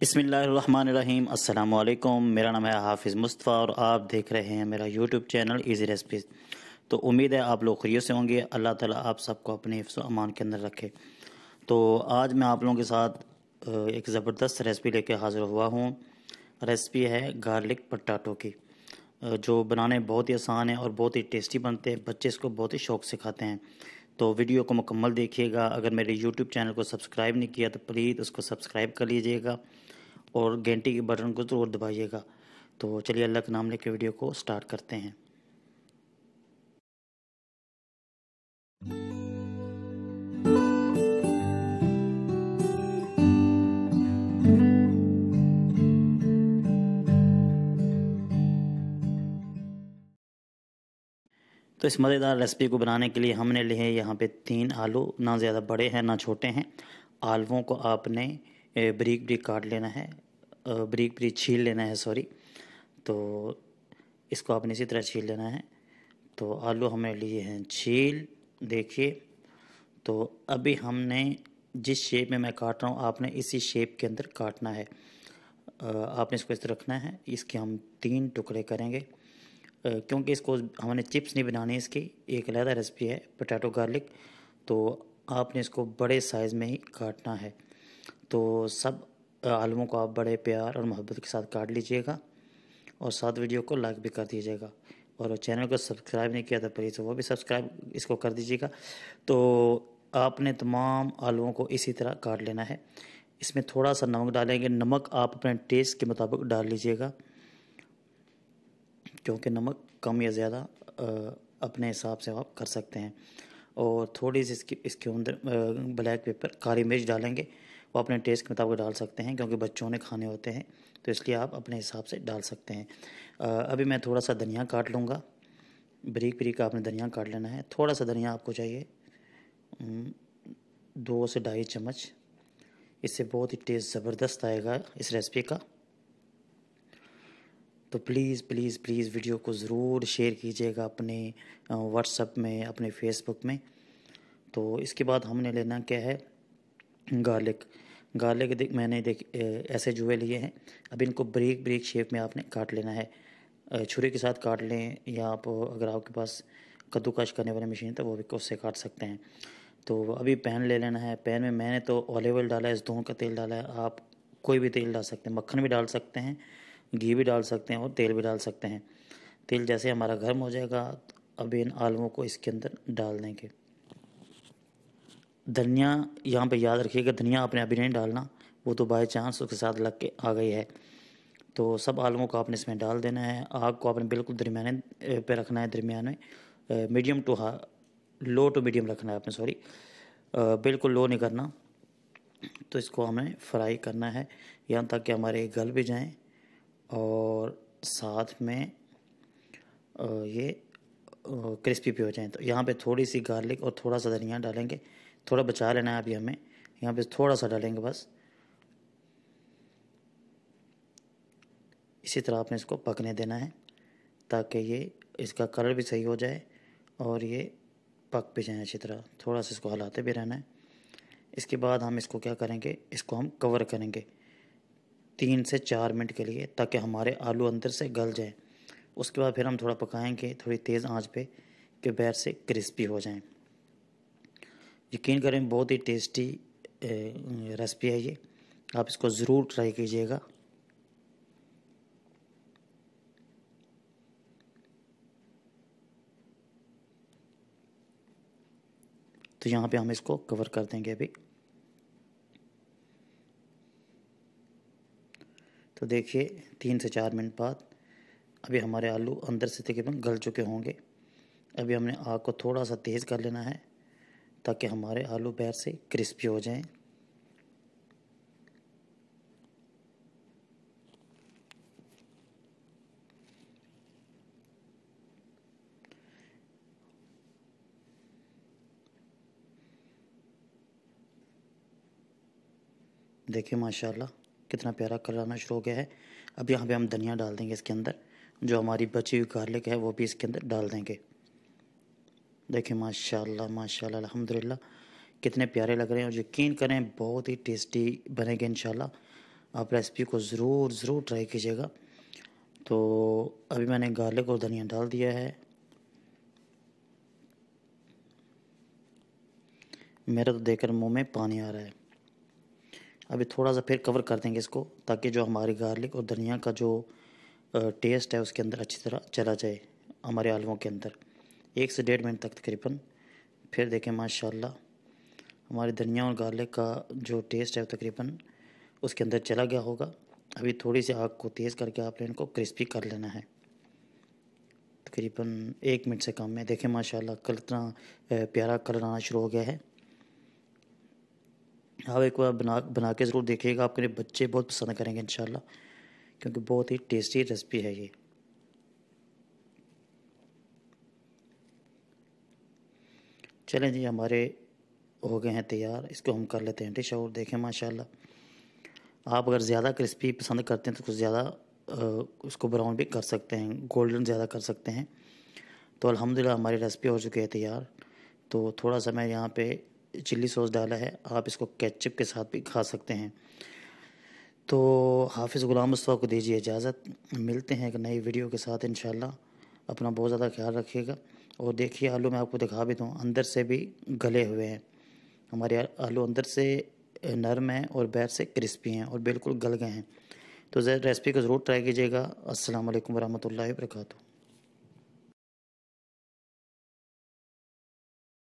बिसमीम् अल्लाम मेरा नाम है हाफिज़ मुस्तफ़ा और आप देख रहे हैं मेरा यूट्यूब चैनल इजी रेसिपी तो उम्मीद है आप लोग खरीय से होंगे अल्लाह ताला आप सबको अपने हिफ्स अमान के अंदर रखे तो आज मैं आप लोगों के साथ एक ज़बरदस्त रेसिपी लेके हाज़िर हुआ हूँ रेसिपी है गार्लिक पटाटो की जो बनाने बहुत ही आसान है और बहुत ही टेस्टी बनते हैं बच्चे इसको बहुत ही शौक से खाते हैं तो वीडियो को मुकम्मल देखिएगा अगर मेरे यूट्यूब चैनल को सब्सक्राइब नहीं किया तो प्लीज़ उसको सब्सक्राइब कर लीजिएगा और घंटी के बटन को ज़रूर दबाइएगा तो चलिए अल्लाह के नाम लेके वीडियो को स्टार्ट करते हैं तो इस मज़ेदार रेसिपी को बनाने के लिए हमने लिए हैं यहाँ पे तीन आलू ना ज़्यादा बड़े हैं ना छोटे हैं आलुओं को आपने ब्रिक ब्रिक काट लेना है ब्रिक ब्रिक छील लेना है सॉरी तो इसको आपने इसी तरह छील लेना है तो आलू हमने लिए हैं छील देखिए तो अभी हमने जिस शेप में मैं काट रहा हूँ आपने इसी शेप के अंदर काटना है आपने इसको इस तरह रखना है इसके हम तीन टुकड़े करेंगे क्योंकि इसको हमने चिप्स नहीं बनानी इसकी एक अलहदा रेसिपी है पोटैटो गार्लिक तो आपने इसको बड़े साइज़ में ही काटना है तो सब आलूओं को आप बड़े प्यार और मोहब्बत के साथ काट लीजिएगा और साथ वीडियो को लाइक भी कर दीजिएगा और चैनल को सब्सक्राइब नहीं किया था तो प्लीज़ वो भी सब्सक्राइब इसको कर दीजिएगा तो आपने तमाम आलुओं को इसी तरह काट लेना है इसमें थोड़ा सा नमक डालेंगे नमक आप अपने टेस्ट के मुताबिक डाल लीजिएगा क्योंकि नमक कम या ज़्यादा अपने हिसाब से आप कर सकते हैं और थोड़ी सी इसकी इसके अंदर ब्लैक पेपर काली मिर्च डालेंगे वो अपने टेस्ट के मुताबिक डाल सकते हैं क्योंकि बच्चों ने खाने होते हैं तो इसलिए आप अपने हिसाब से डाल सकते हैं अभी मैं थोड़ा सा धनिया काट लूँगा बरीक बरीक आपने धनिया काट लेना है थोड़ा सा धनिया आपको चाहिए दो से ढाई चम्मच इससे बहुत ही टेस्ट ज़बरदस्त आएगा इस रेसिपी का तो प्लीज़ प्लीज़ प्लीज़ वीडियो को ज़रूर शेयर कीजिएगा अपने व्हाट्सअप में अपने फेसबुक में तो इसके बाद हमने लेना क्या है गार्लिक गार्लिक देख मैंने देख ऐसे जुए लिए हैं अब इनको ब्रेक ब्रेक शेप में आपने काट लेना है छुरी के साथ काट लें या आप अगर आपके पास कद्दूकश करने वाली मशीन तो वो भी उससे काट सकते हैं तो अभी पैन ले लेना है पैन में मैंने तो ऑलिव ऑयल डाला है जैतून का तेल डाला है आप कोई भी तेल डाल सकते हैं मक्खन भी डाल सकते हैं घी भी डाल सकते हैं और तेल भी डाल सकते हैं तेल जैसे हमारा गर्म हो जाएगा तो अभी इन आलुओं को इसके अंदर डाल देंगे धनिया यहाँ पे याद रखिएगा धनिया आपने अभी नहीं डालना वो तो बाई चांस उसके साथ लग के आ गई है तो सब आलुओं को आपने इसमें डाल देना है आग को आपने बिल्कुल दरमियाने पे रखना है दरमियाने मीडियम टू हा लो टू मीडियम रखना है आपने सॉरी बिल्कुल लो नहीं करना तो इसको हमें फ्राई करना है यहाँ तक कि हमारे गल भी जाएँ और साथ में ये क्रिस्पी भी हो जाएँ तो यहाँ पे थोड़ी सी गार्लिक और थोड़ा सा धनिया डालेंगे थोड़ा बचा लेना है अभी हमें यहाँ पे थोड़ा सा डालेंगे बस इसी तरह आपने इसको पकने देना है ताकि ये इसका कलर भी सही हो जाए और ये पक भी जाए अच्छी तरह थोड़ा सा इसको हलाते भी रहना है इसके बाद हम इसको क्या करेंगे इसको हम कवर करेंगे तीन से चार मिनट के लिए ताकि हमारे आलू अंदर से गल जाए उसके बाद फिर हम थोड़ा पकाएंगे थोड़ी तेज़ आंच पे कि बैर से क्रिस्पी हो जाएं यकीन करें बहुत ही टेस्टी रेसिपी है ये आप इसको ज़रूर ट्राई कीजिएगा तो यहाँ पे हम इसको कवर कर देंगे अभी तो देखिए तीन से चार मिनट बाद अभी हमारे आलू अंदर से तकरीबन गल चुके होंगे अभी हमने आग को थोड़ा सा तेज़ कर लेना है ताकि हमारे आलू बैर से क्रिस्पी हो जाएं देखिए माशाल्लाह कितना प्यारा कलर आना शुरू हो गया है अब यहाँ पे हम धनिया डाल देंगे इसके अंदर जो हमारी बची हुई गार्लिक है वो भी इसके अंदर डाल देंगे देखिए माशाल्लाह माशाल्लाह अल्हम्दुलिल्लाह कितने प्यारे लग रहे हैं और यकीन करें बहुत ही टेस्टी बनेंगे इन आप रेसिपी को ज़रूर ज़रूर ट्राई कीजिएगा तो अभी मैंने गार्लिक और धनिया डाल दिया है मेरा तो देखकर मुंह में पानी आ रहा है अभी थोड़ा सा फिर कवर कर देंगे इसको ताकि जो हमारी गार्लिक और धनिया का जो टेस्ट है उसके अंदर अच्छी तरह चला जाए हमारे आलुओं के अंदर एक से डेढ़ मिनट तक तकरीबन फिर देखें माशाल्लाह हमारे धनिया और गार्लिक का जो टेस्ट है वो तकरीबन उसके अंदर चला गया होगा अभी थोड़ी सी आग को तेज़ करके आपने इनको क्रिस्पी कर लेना है तकरीबन एक मिनट से कम में देखें माशाल्लाह कल इतना प्यारा कलर आना शुरू हो गया है आप एक बार बना बना के ज़रूर देखिएगा आपके बच्चे बहुत पसंद करेंगे इन क्योंकि बहुत ही टेस्टी रेसिपी है ये चलें जी हमारे हो गए हैं तैयार इसको हम कर लेते हैं डिश और देखें माशाल्लाह आप अगर ज़्यादा क्रिस्पी पसंद करते हैं तो कुछ ज़्यादा उसको ब्राउन भी कर सकते हैं गोल्डन ज़्यादा कर सकते हैं तो अल्हम्दुलिल्लाह हमारी रेसिपी हो चुकी है तैयार तो थोड़ा सा मैं यहाँ पे चिल्ली सॉस डाला है आप इसको केचप के साथ भी खा सकते हैं तो हाफिज़ ग़ुलाम मुस्तफ़ा को दीजिए इजाज़त मिलते हैं एक नई वीडियो के साथ इन अपना बहुत ज़्यादा ख्याल रखिएगा और देखिए आलू मैं आपको दिखा भी दूँ अंदर से भी गले हुए हैं हमारे आलू अंदर से नरम है और बैर से क्रिस्पी हैं और बिल्कुल गल गए हैं तो रेसिपी को ज़रूर ट्राई कीजिएगा असल वरहमल वर्का